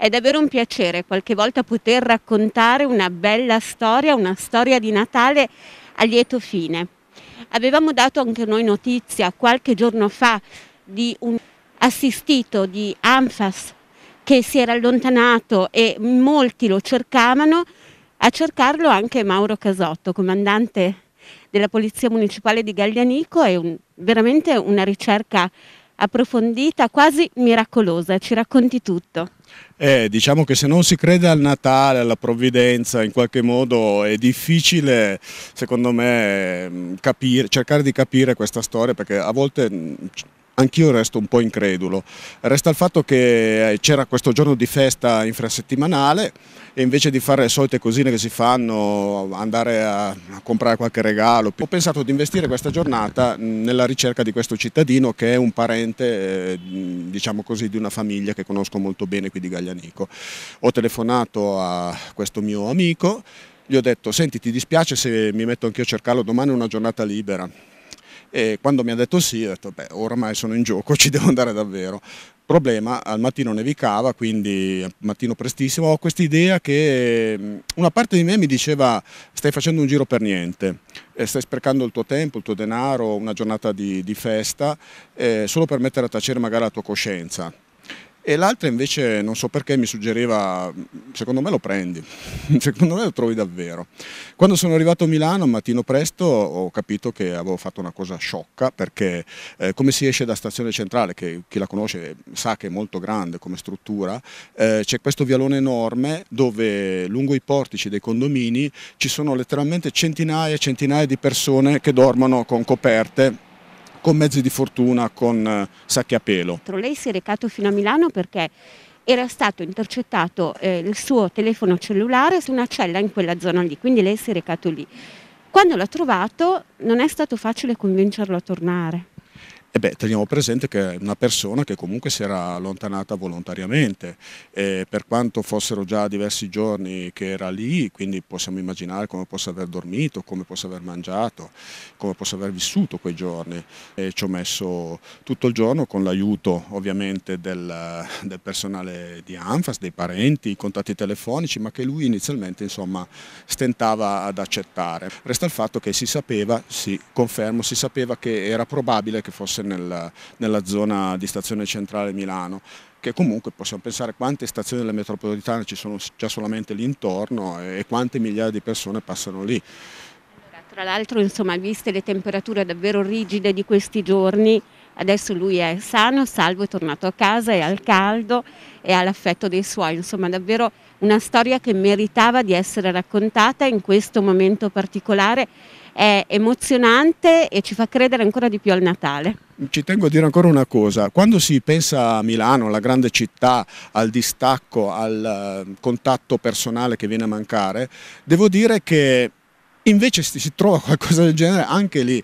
È davvero un piacere qualche volta poter raccontare una bella storia, una storia di Natale a lieto fine. Avevamo dato anche noi notizia qualche giorno fa di un assistito di Anfas che si era allontanato e molti lo cercavano, a cercarlo anche Mauro Casotto, comandante della Polizia Municipale di Gaglianico, è un, veramente una ricerca approfondita, quasi miracolosa, ci racconti tutto. Eh, diciamo che se non si crede al Natale, alla provvidenza, in qualche modo è difficile, secondo me, mm, capire, cercare di capire questa storia perché a volte mm, anch'io resto un po' incredulo. Resta il fatto che eh, c'era questo giorno di festa infrasettimanale e invece di fare le solite cosine che si fanno, andare a, comprare qualche regalo, ho pensato di investire questa giornata nella ricerca di questo cittadino che è un parente, eh, diciamo così, di una famiglia che conosco molto bene qui di Gaglianico. Ho telefonato a questo mio amico gli ho detto senti ti dispiace se mi metto anch'io a cercarlo domani è una giornata libera e quando mi ha detto sì ho detto beh oramai sono in gioco, ci devo andare davvero. Problema, al mattino nevicava, quindi al mattino prestissimo ho questa idea che mm, una parte di me mi diceva stai facendo un giro per niente, eh, stai sprecando il tuo tempo, il tuo denaro, una giornata di, di festa, eh, solo per mettere a tacere magari la tua coscienza e l'altra invece non so perché mi suggeriva secondo me lo prendi, secondo me lo trovi davvero. Quando sono arrivato a Milano mattino presto ho capito che avevo fatto una cosa sciocca perché eh, come si esce da stazione centrale, che chi la conosce sa che è molto grande come struttura, eh, c'è questo vialone enorme dove lungo i portici dei condomini ci sono letteralmente centinaia e centinaia di persone che dormono con coperte con mezzi di fortuna, con eh, sacchi a pelo. Lei si è recato fino a Milano perché era stato intercettato eh, il suo telefono cellulare su una cella in quella zona lì, quindi lei si è recato lì. Quando l'ha trovato non è stato facile convincerlo a tornare. E beh, teniamo presente che è una persona che comunque si era allontanata volontariamente, e per quanto fossero già diversi giorni che era lì, quindi possiamo immaginare come possa aver dormito, come possa aver mangiato, come possa aver vissuto quei giorni. E ci ho messo tutto il giorno con l'aiuto ovviamente del, del, personale di Anfas, dei parenti, i contatti telefonici, ma che lui inizialmente insomma, stentava ad accettare. Resta il fatto che si sapeva, sì, confermo, si sapeva che era probabile che fosse fosse nel, nella zona di stazione centrale Milano che comunque possiamo pensare quante stazioni della metropolitana ci sono già solamente lì intorno e quante migliaia di persone passano lì. Allora, tra l'altro, viste le temperature davvero rigide di questi giorni, Adesso lui è sano, salvo, è tornato a casa, è al caldo e ha l'affetto dei suoi. Insomma, davvero una storia che meritava di essere raccontata in questo momento particolare. È emozionante e ci fa credere ancora di più al Natale. Ci tengo a dire ancora una cosa, quando si pensa a Milano, alla grande città, al distacco, al eh, contatto personale che viene a mancare, devo dire che Invece si trova qualcosa del genere anche lì,